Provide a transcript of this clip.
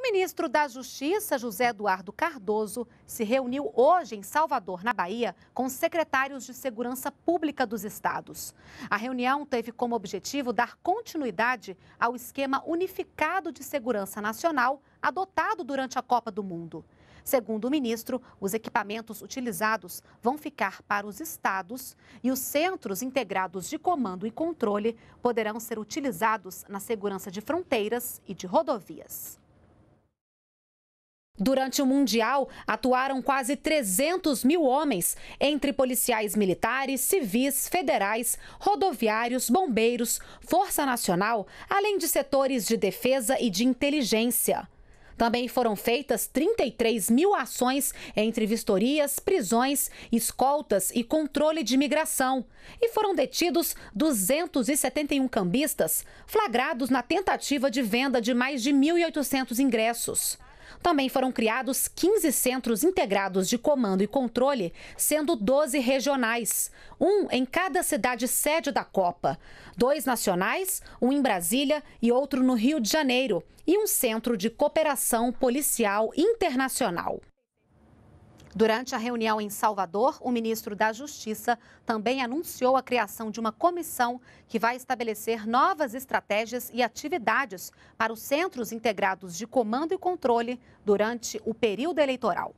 O ministro da Justiça, José Eduardo Cardoso, se reuniu hoje em Salvador, na Bahia, com secretários de Segurança Pública dos estados. A reunião teve como objetivo dar continuidade ao esquema unificado de segurança nacional adotado durante a Copa do Mundo. Segundo o ministro, os equipamentos utilizados vão ficar para os estados e os centros integrados de comando e controle poderão ser utilizados na segurança de fronteiras e de rodovias. Durante o Mundial, atuaram quase 300 mil homens, entre policiais militares, civis, federais, rodoviários, bombeiros, Força Nacional, além de setores de defesa e de inteligência. Também foram feitas 33 mil ações entre vistorias, prisões, escoltas e controle de imigração. E foram detidos 271 cambistas, flagrados na tentativa de venda de mais de 1.800 ingressos. Também foram criados 15 centros integrados de comando e controle, sendo 12 regionais, um em cada cidade sede da Copa, dois nacionais, um em Brasília e outro no Rio de Janeiro, e um centro de cooperação policial internacional. Durante a reunião em Salvador, o ministro da Justiça também anunciou a criação de uma comissão que vai estabelecer novas estratégias e atividades para os centros integrados de comando e controle durante o período eleitoral.